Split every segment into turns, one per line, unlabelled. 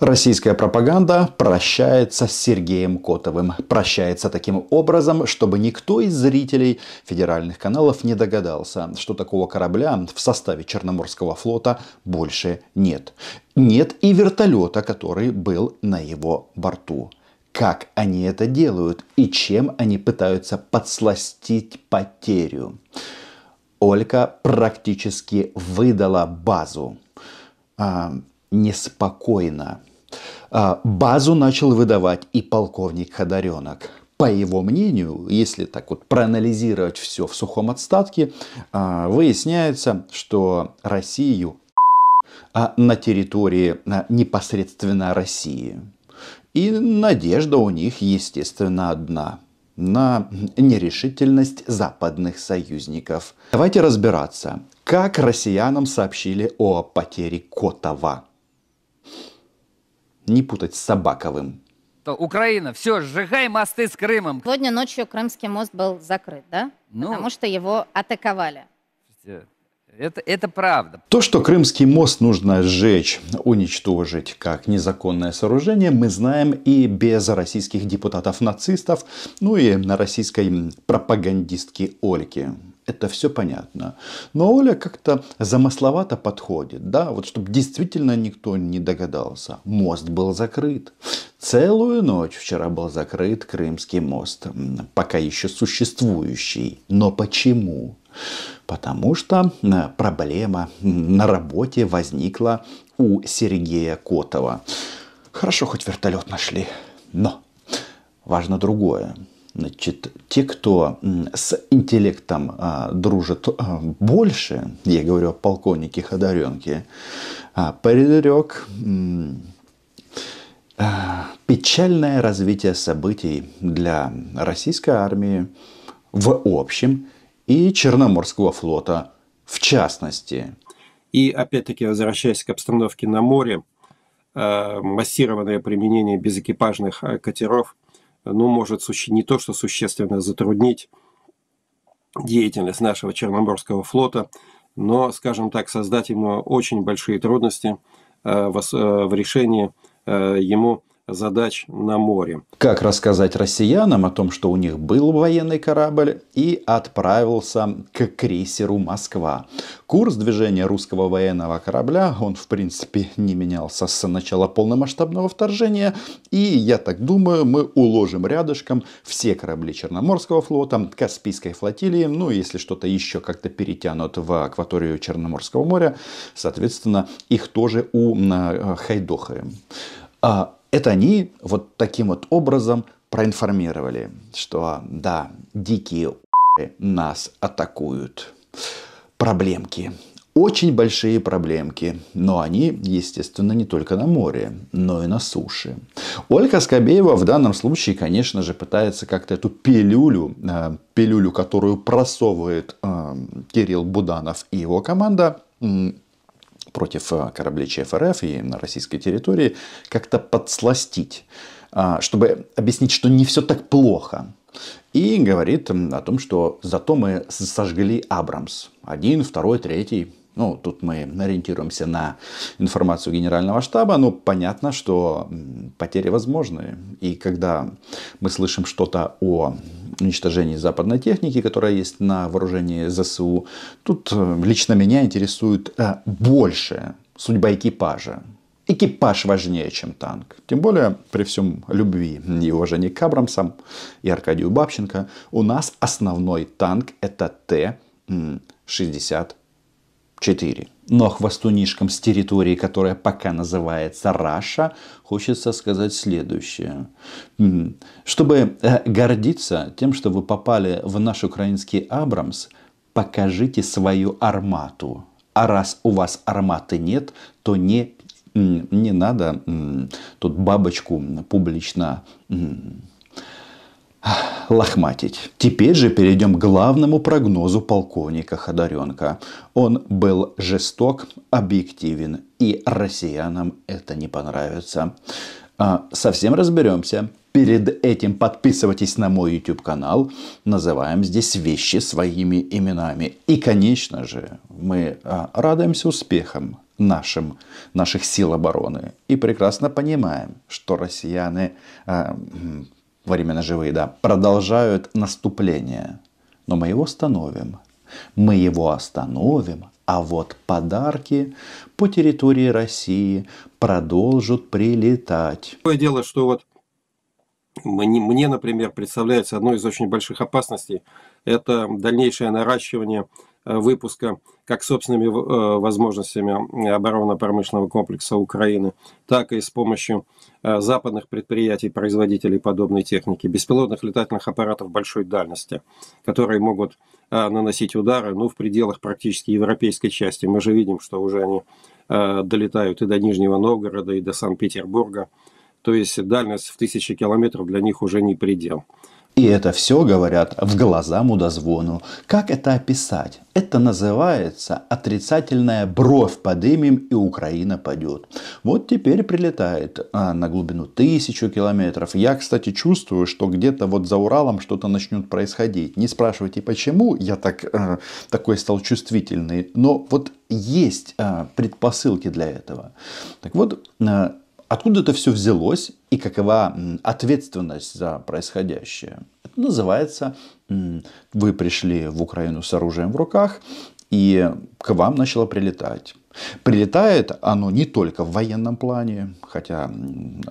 Российская пропаганда прощается с Сергеем Котовым. Прощается таким образом, чтобы никто из зрителей федеральных каналов не догадался, что такого корабля в составе Черноморского флота больше нет. Нет и вертолета, который был на его борту. Как они это делают и чем они пытаются подсластить потерю? Ольга практически выдала базу. А, неспокойно а, базу начал выдавать и полковник Ходаренок. По его мнению, если так вот проанализировать все в сухом отстатке, а, выясняется, что Россию а, на территории непосредственно России. И надежда у них, естественно, одна на нерешительность западных союзников. Давайте разбираться, как россиянам сообщили о потере Котова
не путать с Собаковым. Украина, все, сжигай мосты с Крымом. Сегодня ночью Крымский мост был закрыт, да? Ну, Потому что его атаковали. Это, это правда.
То, что Крымский мост нужно сжечь, уничтожить как незаконное сооружение, мы знаем и без российских депутатов-нацистов, ну и на российской пропагандистки Ольки. Это все понятно. Но Оля как-то замысловато подходит, да, вот чтобы действительно никто не догадался. Мост был закрыт. Целую ночь вчера был закрыт Крымский мост, пока еще существующий. Но почему? Потому что проблема на работе возникла у Сергея Котова. Хорошо, хоть вертолет нашли, но важно другое. Значит, те, кто с интеллектом а, дружит а, больше, я говорю о полковнике Ходоренке, а, предрек а, печальное развитие событий для российской армии в общем и Черноморского флота в частности.
И опять-таки, возвращаясь к обстановке на море, а, массированное применение безэкипажных а, катеров – ну, может суще... не то что существенно затруднить деятельность нашего Черноморского флота, но, скажем так, создать ему очень большие трудности э, э, в решении э, ему задач на море.
Как рассказать россиянам о том, что у них был военный корабль и отправился к крейсеру «Москва». Курс движения русского военного корабля, он в принципе не менялся с начала полномасштабного вторжения. И я так думаю, мы уложим рядышком все корабли Черноморского флота, Каспийской флотилии, ну если что-то еще как-то перетянут в акваторию Черноморского моря, соответственно, их тоже у э, хайдохаем. А это они вот таким вот образом проинформировали, что да, дикие нас атакуют. Проблемки. Очень большие проблемки, но они, естественно, не только на море, но и на суше. Ольга Скобеева в данном случае, конечно же, пытается как-то эту пилюлю, э, пилюлю, которую просовывает э, Кирилл Буданов и его команда, против э, кораблей ЧФРФ и на российской территории, как-то подсластить, а, чтобы объяснить, что не все так плохо. И говорит о том, что зато мы сожгли Абрамс. Один, второй, третий, ну, тут мы ориентируемся на информацию Генерального штаба, но ну, понятно, что потери возможны. И когда мы слышим что-то о уничтожении западной техники, которая есть на вооружении ЗСУ, тут э, лично меня интересует э, больше судьба экипажа. Экипаж важнее, чем танк. Тем более, при всем любви и уважении к Абрамсам и Аркадию Бабченко, у нас основной танк это Т-60 4. Но хвостунишкам с территории, которая пока называется Раша, хочется сказать следующее. Чтобы э, гордиться тем, что вы попали в наш украинский Абрамс, покажите свою армату. А раз у вас арматы нет, то не, не надо тут бабочку публично лохматить. Теперь же перейдем к главному прогнозу полковника Ходоренко. Он был жесток, объективен, и россиянам это не понравится. А, совсем разберемся. Перед этим подписывайтесь на мой YouTube канал. Называем здесь вещи своими именами. И, конечно же, мы а, радуемся успехам нашим, наших сил обороны. И прекрасно понимаем, что россияне а, во время ножевые, да, продолжают наступление. Но мы его остановим. Мы его остановим, а вот подарки по территории России продолжат прилетать.
Такое дело, что вот мне, мне, например, представляется одной из очень больших опасностей это дальнейшее наращивание Э, выпуска как собственными э, возможностями э, оборонно-промышленного комплекса Украины, так и с помощью западных предприятий, производителей подобной техники, беспилотных летательных аппаратов большой дальности, которые могут наносить удары ну, в пределах практически европейской части. Мы же видим, что уже они долетают и до Нижнего Новгорода, и до Санкт-Петербурга. То есть дальность в тысячи километров для них уже не предел.
И это все, говорят, в глаза мудозвону. Как это описать? Это называется отрицательная бровь подымем и Украина падет. Вот теперь прилетает а, на глубину тысячу километров. Я, кстати, чувствую, что где-то вот за Уралом что-то начнет происходить. Не спрашивайте, почему я так, э, такой стал чувствительный, но вот есть э, предпосылки для этого. Так вот, э, Откуда это все взялось и какова ответственность за происходящее? Это называется «Вы пришли в Украину с оружием в руках, и к вам начало прилетать. Прилетает оно не только в военном плане, хотя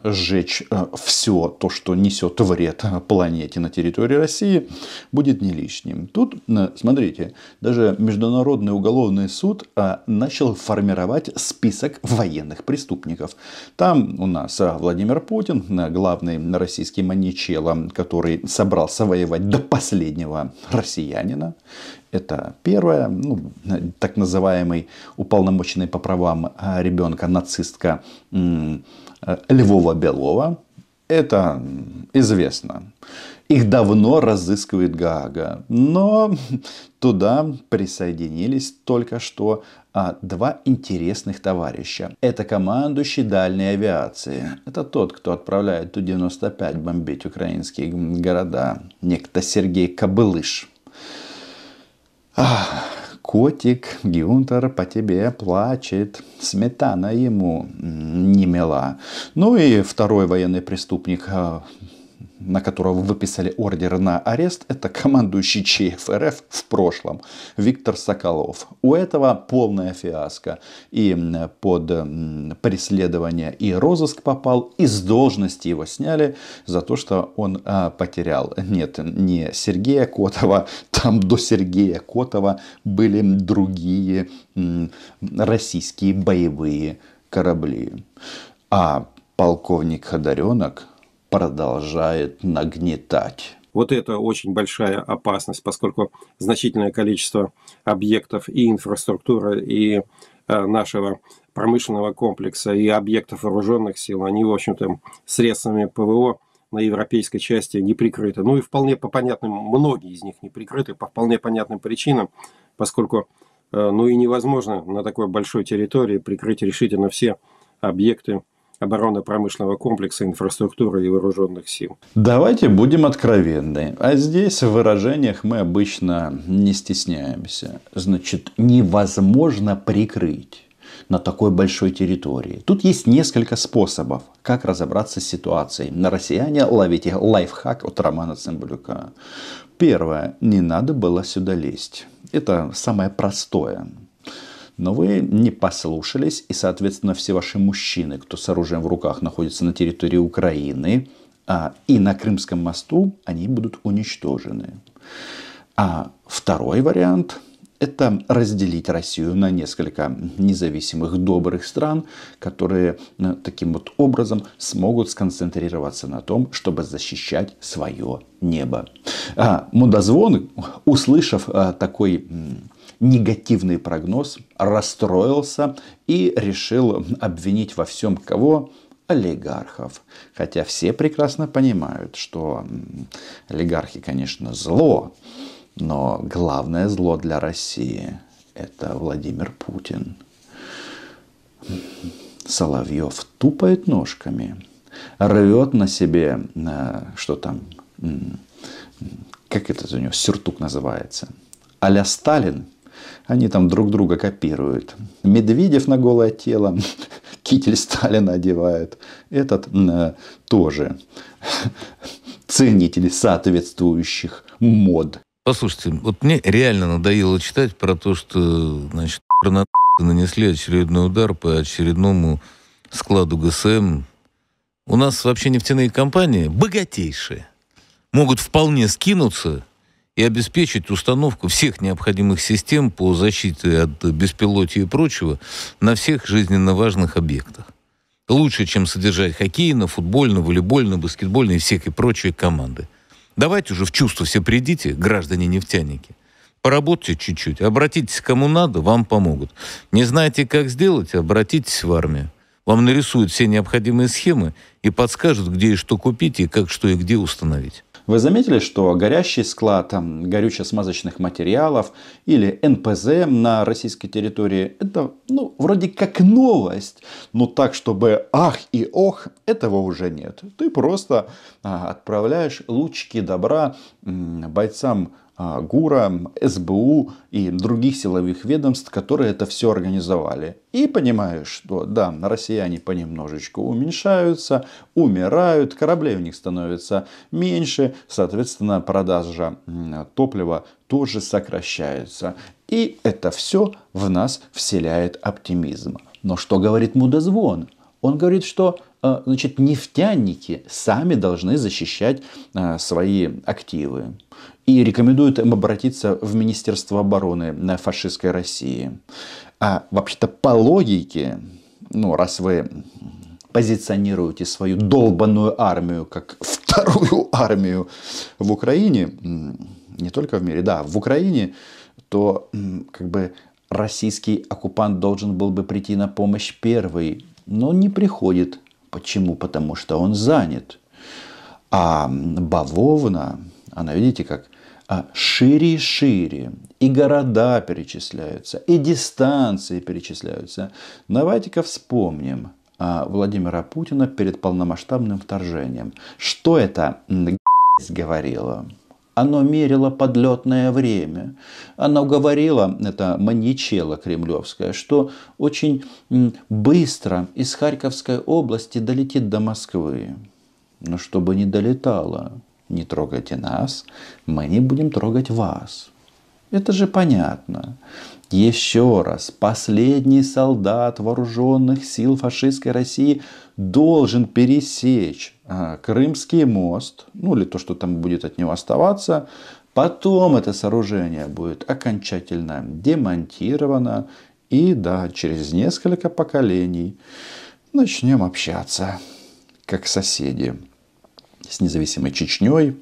сжечь э, все то, что несет вред планете на территории России, будет не лишним. Тут, э, смотрите, даже Международный уголовный суд э, начал формировать список военных преступников. Там у нас Владимир Путин, главный российский маньячело, который собрался воевать до последнего россиянина. Это первое, ну, так называемый уполномоченный по правам а, ребенка нацистка э, Львова Белова. Это известно. Их давно разыскивает Гаага, но туда присоединились только что а, два интересных товарища. Это командующий дальней авиации. Это тот, кто отправляет Ту-95 бомбить украинские города. Некто Сергей Кобылыш. Ах, котик Гюнтер по тебе плачет, сметана ему не мила. Ну и второй военный преступник а, на которого выписали ордер на арест, это командующий ЧФ в прошлом Виктор Соколов. У этого полная фиаско. И под преследование и розыск попал, и с должности его сняли за то, что он а, потерял. Нет, не Сергея Котова, там до Сергея Котова были другие российские боевые корабли. А полковник Ходоренок – продолжает нагнетать.
Вот это очень большая опасность, поскольку значительное количество объектов и инфраструктуры, и э, нашего промышленного комплекса, и объектов вооруженных сил, они, в общем-то, средствами ПВО на европейской части не прикрыты. Ну и вполне по понятным, многие из них не прикрыты, по вполне понятным причинам, поскольку э, ну и невозможно на такой большой территории прикрыть решительно все объекты оборонно-промышленного комплекса, инфраструктуры и вооруженных сил.
Давайте будем
откровенны. А здесь
в выражениях мы обычно не стесняемся. Значит, невозможно прикрыть на такой большой территории. Тут есть несколько способов, как разобраться с ситуацией. На россияне ловите лайфхак от Романа Цымбалюка. Первое. Не надо было сюда лезть. Это самое простое но вы не послушались, и, соответственно, все ваши мужчины, кто с оружием в руках находится на территории Украины а, и на Крымском мосту, они будут уничтожены. А второй вариант – это разделить Россию на несколько независимых добрых стран, которые э, таким вот образом смогут сконцентрироваться на том, чтобы защищать свое небо. А, мудозвон, услышав а, такой негативный прогноз, расстроился и решил обвинить во всем кого? олигархов. Хотя все прекрасно понимают, что олигархи, конечно, зло, но главное зло для России – это Владимир Путин. Соловьев тупает ножками, рвет на себе, э, что там, как это у него, сюртук называется, а Сталин – они там друг друга копируют. Медведев на голое тело, китель Сталина одевает. Этот э, тоже ценитель соответствующих мод.
Послушайте, вот мне реально надоело читать про то, что, значит, нанесли очередной удар по очередному складу ГСМ. У нас вообще нефтяные компании богатейшие. Могут вполне скинуться и обеспечить установку всех необходимых систем по защите от беспилотии и прочего на всех жизненно важных объектах. Лучше, чем содержать хоккейно, футбольно, волейбольно, баскетбольно и всякие прочие команды. Давайте уже в чувство все придите, граждане-нефтяники. Поработайте чуть-чуть, обратитесь кому надо, вам помогут. Не знаете, как сделать, обратитесь в армию. Вам нарисуют все необходимые схемы и подскажут, где и что купить, и как что и где установить. Вы заметили, что горящий
склад горюче-смазочных материалов или НПЗ на российской территории – это ну, вроде как новость, но так, чтобы ах и ох, этого уже нет. Ты просто а, отправляешь лучки добра бойцам а, ГУРа, СБУ и других силовых ведомств, которые это все организовали. И понимаешь, что да, россияне понемножечку уменьшаются, умирают, кораблей у них становится меньше, соответственно, продажа топлива тоже сокращается. И это все в нас вселяет оптимизм. Но что говорит мудозвон? Он говорит, что а, значит, нефтяники сами должны защищать а, свои активы. И рекомендуют им обратиться в Министерство обороны фашистской России. А вообще-то по логике, ну, раз вы позиционируете свою долбанную армию как вторую армию в Украине, не только в мире, да, в Украине, то как бы российский оккупант должен был бы прийти на помощь первый, но не приходит Почему? Потому что он занят. А бавовна, она, видите, как а, шире и шире, и города перечисляются, и дистанции перечисляются. Давайте-ка вспомним а, Владимира Путина перед полномасштабным вторжением. Что это говорила? Оно мерило подлетное время. Оно говорило, это маньячела Кремлевское, что очень быстро из Харьковской области долетит до Москвы. Но чтобы не долетало, не трогайте нас, мы не будем трогать вас. Это же понятно. Еще раз, последний солдат вооруженных сил фашистской России должен пересечь а, Крымский мост, ну или то, что там будет от него оставаться, потом это сооружение будет окончательно демонтировано, и да, через несколько поколений начнем общаться как соседи с независимой Чечней,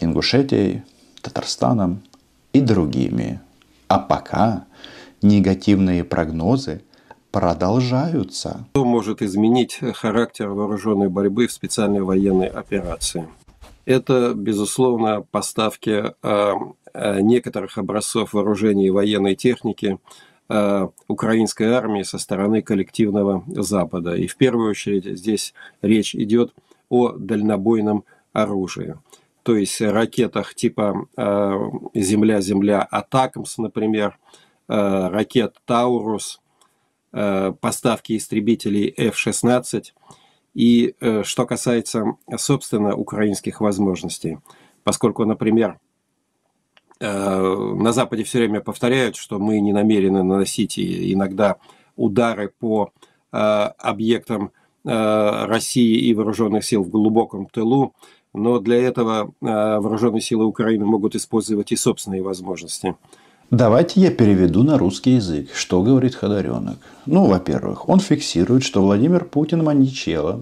Ингушетией, Татарстаном, и другими. А пока негативные прогнозы продолжаются.
Что может изменить характер вооруженной борьбы в специальной военной операции? Это, безусловно, поставки а, а, некоторых образцов вооружений и военной техники а, украинской армии со стороны коллективного Запада. И в первую очередь здесь речь идет о дальнобойном оружии то есть ракетах типа э, «Земля-Земля» «Атакамс», например, э, ракет «Таурус», э, поставки истребителей F-16. И что касается, собственно, украинских возможностей, поскольку, например, на Западе все время повторяют, что мы не намерены наносить иногда удары по объектам России и вооруженных сил в глубоком тылу, но для этого а, вооруженные силы Украины могут использовать и собственные возможности.
Давайте я переведу на русский язык, что говорит Ходоренок. Ну, во-первых, он фиксирует, что Владимир Путин маньячело.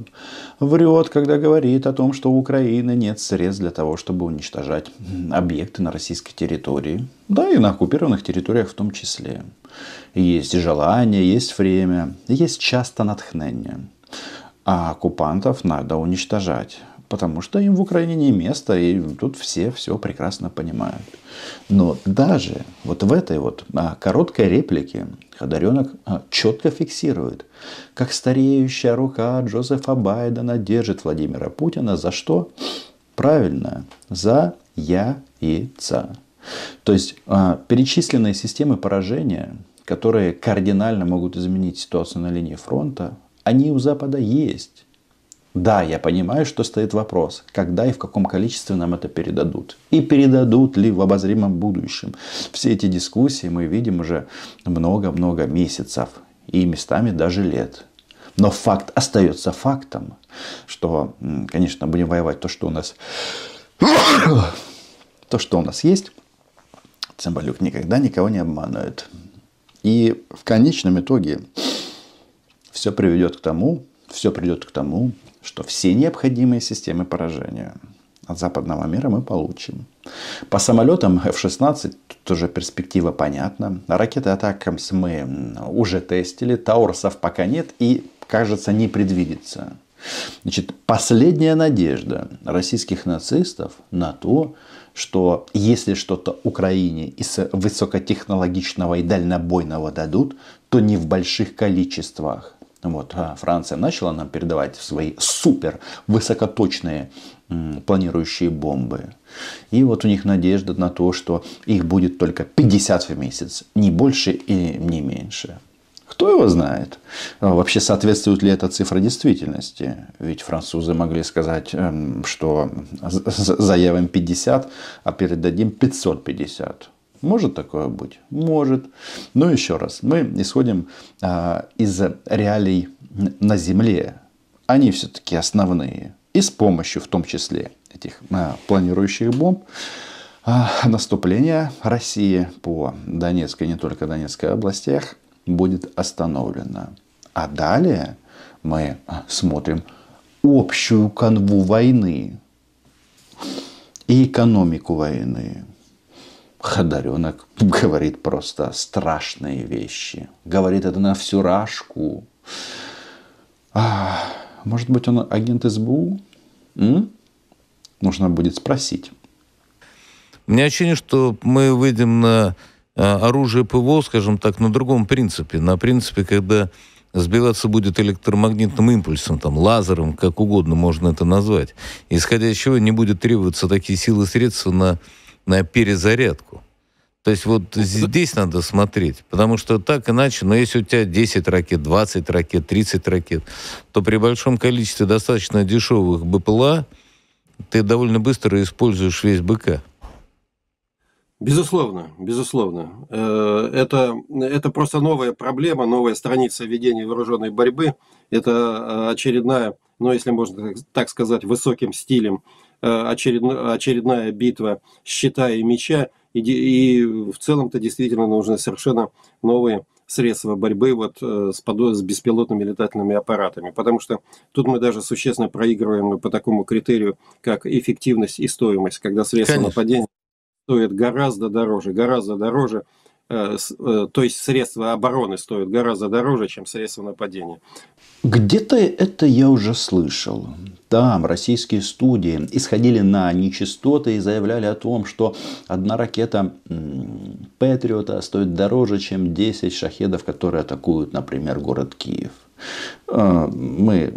Врет, когда говорит о том, что у Украины нет средств для того, чтобы уничтожать объекты на российской территории. Да, и на оккупированных территориях в том числе. Есть желание, есть время, есть часто натхнение. А оккупантов надо уничтожать потому что им в Украине не место, и тут все все прекрасно понимают. Но даже вот в этой вот а, короткой реплике Ходоренок а, четко фиксирует, как стареющая рука Джозефа Байдена держит Владимира Путина за что? Правильно, за я и ца. То есть а, перечисленные системы поражения, которые кардинально могут изменить ситуацию на линии фронта, они у Запада есть. Да, я понимаю, что стоит вопрос, когда и в каком количестве нам это передадут. И передадут ли в обозримом будущем. Все эти дискуссии мы видим уже много-много месяцев и местами даже лет. Но факт остается фактом, что, конечно, будем воевать то, что у нас, то, что у нас есть. Цымбалюк никогда никого не обманывает. И в конечном итоге все приведет к тому, все придет к тому, что все необходимые системы поражения от западного мира мы получим. По самолетам F-16 тоже перспектива понятна. Ракеты Атакамс мы уже тестили, Таурсов пока нет и, кажется, не предвидится. Значит, последняя надежда российских нацистов на то, что если что-то Украине из высокотехнологичного и дальнобойного дадут, то не в больших количествах. Вот, а Франция начала нам передавать свои супер высокоточные планирующие бомбы. И вот у них надежда на то, что их будет только 50 в месяц, не больше и не меньше. Кто его знает? А вообще соответствует ли эта цифра действительности? Ведь французы могли сказать, эм, что заявим 50, а передадим 550. Может такое быть? Может. Но еще раз, мы исходим а, из реалий на Земле. Они все-таки основные. И с помощью, в том числе, этих а, планирующих бомб, а, наступление России по Донецкой, не только Донецкой областях, будет остановлено. А далее мы а, смотрим общую канву войны и экономику войны. Ходоренок говорит просто страшные вещи. Говорит это на всю рашку. А, может быть, он агент СБУ? М? Нужно будет спросить.
У меня ощущение, что мы выйдем на а, оружие ПВО, скажем так, на другом принципе. На принципе, когда сбиваться будет электромагнитным импульсом, там, лазером, как угодно можно это назвать. Исходя из чего не будет требоваться такие силы средства на, на перезарядку. То есть вот ну, здесь надо смотреть, потому что так иначе, но если у тебя 10 ракет, 20 ракет, 30 ракет, то при большом количестве достаточно дешевых БПЛА ты довольно быстро используешь весь БК.
Безусловно, безусловно. Э, это, это просто новая проблема, новая страница ведения вооруженной борьбы. Это э, очередная, ну если можно так сказать, высоким стилем, э, очередная, очередная битва щита и меча – и, и в целом-то действительно нужны совершенно новые средства борьбы вот э, с, подо... с беспилотными летательными аппаратами, потому что тут мы даже существенно проигрываем ну, по такому критерию, как эффективность и стоимость, когда средства Конечно. нападения стоят гораздо дороже, гораздо дороже, Э, э, то есть средства обороны стоят гораздо дороже, чем средства нападения.
Где-то это я уже слышал. Там российские студии исходили на нечистоты и заявляли о том, что одна ракета Патриота стоит дороже, чем 10 шахедов, которые атакуют, например, город Киев. Э, мы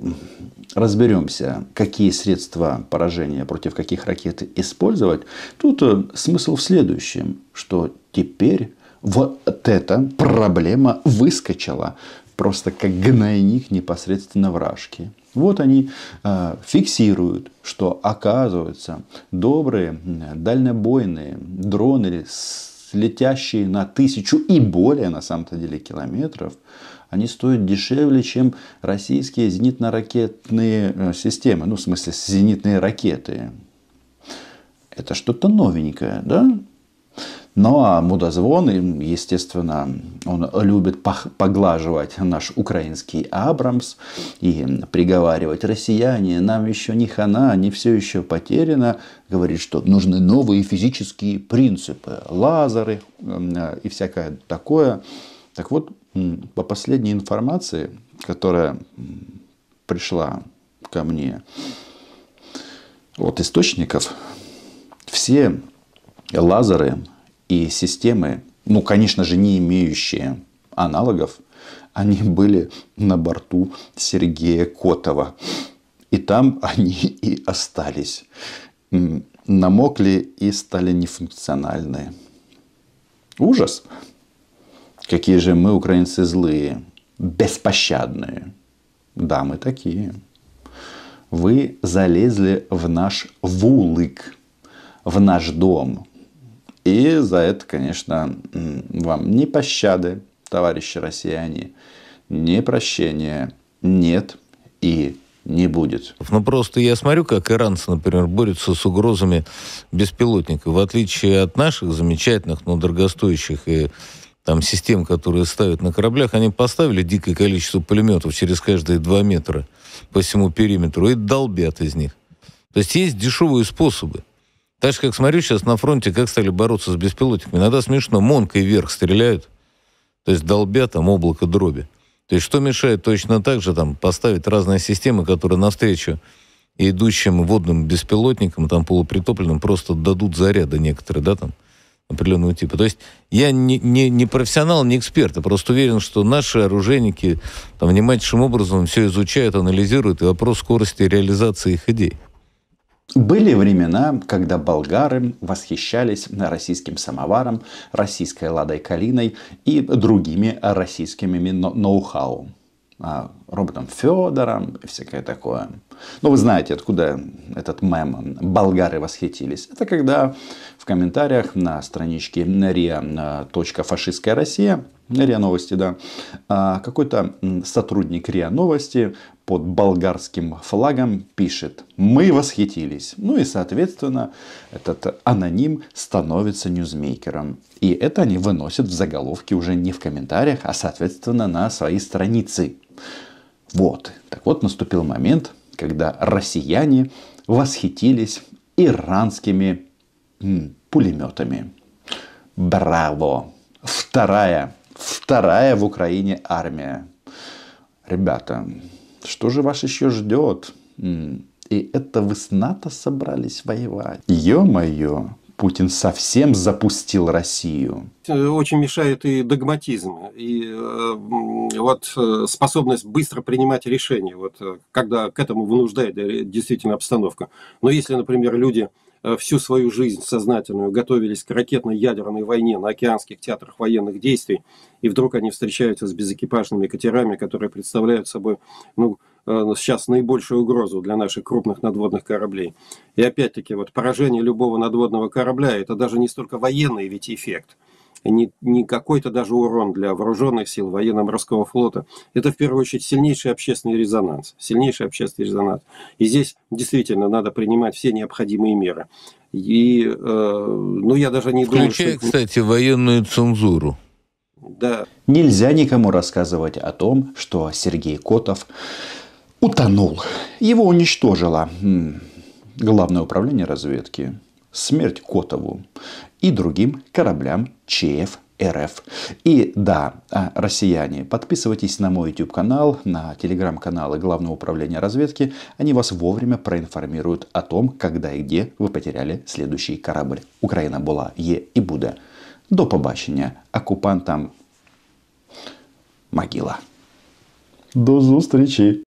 разберемся, какие средства поражения против каких ракет использовать. Тут смысл в следующем, что теперь вот эта проблема выскочила просто как гнойник непосредственно вражки. Вот они э, фиксируют, что оказывается добрые э, дальнобойные дроны, летящие на тысячу и более на самом-то деле километров, они стоят дешевле, чем российские зенитно-ракетные э, системы, ну в смысле зенитные ракеты. Это что-то новенькое, да? Ну а мудозвон, естественно, он любит поглаживать наш украинский Абрамс и приговаривать «Россияне, нам еще не хана, не все еще потеряно». Говорит, что нужны новые физические принципы, лазеры э, и всякое такое. Так вот, по последней информации, которая пришла ко мне от источников, все лазеры и системы, ну, конечно же, не имеющие аналогов, они были на борту Сергея Котова. И там они и остались. Намокли и стали нефункциональные. Ужас! Какие же мы, украинцы, злые, беспощадные. Да, мы такие. Вы залезли в наш вулык, в наш дом, и за это, конечно, вам ни пощады, товарищи россияне,
ни прощения нет и не будет. Ну, просто я смотрю, как иранцы, например, борются с угрозами беспилотников. В отличие от наших замечательных, но дорогостоящих и там систем, которые ставят на кораблях, они поставили дикое количество пулеметов через каждые два метра по всему периметру и долбят из них. То есть есть дешевые способы. Так же, как смотрю сейчас на фронте, как стали бороться с беспилотниками. Иногда смешно, монкой вверх стреляют, то есть долбят там облако дроби. То есть что мешает точно так же там поставить разные системы, которые навстречу и идущим водным беспилотникам, там полупритопленным, просто дадут заряды некоторые, да, там, определенного типа. То есть я не, не, не профессионал, не эксперт, а просто уверен, что наши оружейники там, внимательным образом все изучают, анализируют, и вопрос скорости реализации их идей. Были времена, когда болгары восхищались
российским самоваром, российской ладой калиной и другими российскими ноу-хау. А, роботом Федором и всякое такое. Но ну, вы знаете, откуда этот мем «болгары восхитились». Это когда в комментариях на страничке ria.фашистская Россия РИА Новости, да. А, какой-то сотрудник РИА Новости под болгарским флагом пишет «Мы восхитились». Ну и, соответственно, этот аноним становится ньюзмейкером. И это они выносят в заголовки уже не в комментариях, а, соответственно, на свои страницы. Вот. Так вот, наступил момент, когда россияне восхитились иранскими пулеметами. Браво! Вторая, вторая в Украине армия. Ребята, что же вас еще ждет? И это вы с НАТО собрались воевать? Ё-моё, Путин совсем запустил Россию.
Очень мешает и догматизм, и э, вот э, способность быстро принимать решения, вот, э, когда к этому вынуждает действительно обстановка. Но если, например, люди Э, всю свою жизнь сознательную готовились к ракетной ядерной войне на океанских театрах военных действий, и вдруг они встречаются с безэкипажными катерами, которые представляют собой ну, э, сейчас наибольшую угрозу для наших крупных надводных кораблей. И опять-таки, вот поражение любого надводного корабля – это даже не столько военный ведь эффект – не, не какой-то даже урон для вооруженных сил военно-морского флота. Это, в первую очередь, сильнейший общественный резонанс. Сильнейший общественный резонанс. И здесь действительно надо принимать все необходимые меры. И, э, ну, я даже не Включая, думаю, что...
кстати, военную цензуру. Да. Нельзя никому
рассказывать о том, что Сергей Котов утонул. Его уничтожило Главное управление разведки смерть Котову и другим кораблям ЧФ РФ. И да, а, россияне, подписывайтесь на мой YouTube канал, на телеграм-каналы Главного управления разведки. Они вас вовремя проинформируют о том, когда и где вы потеряли следующий корабль. Украина была, Е и буде. До побачення. оккупантам могила. До зустрічі.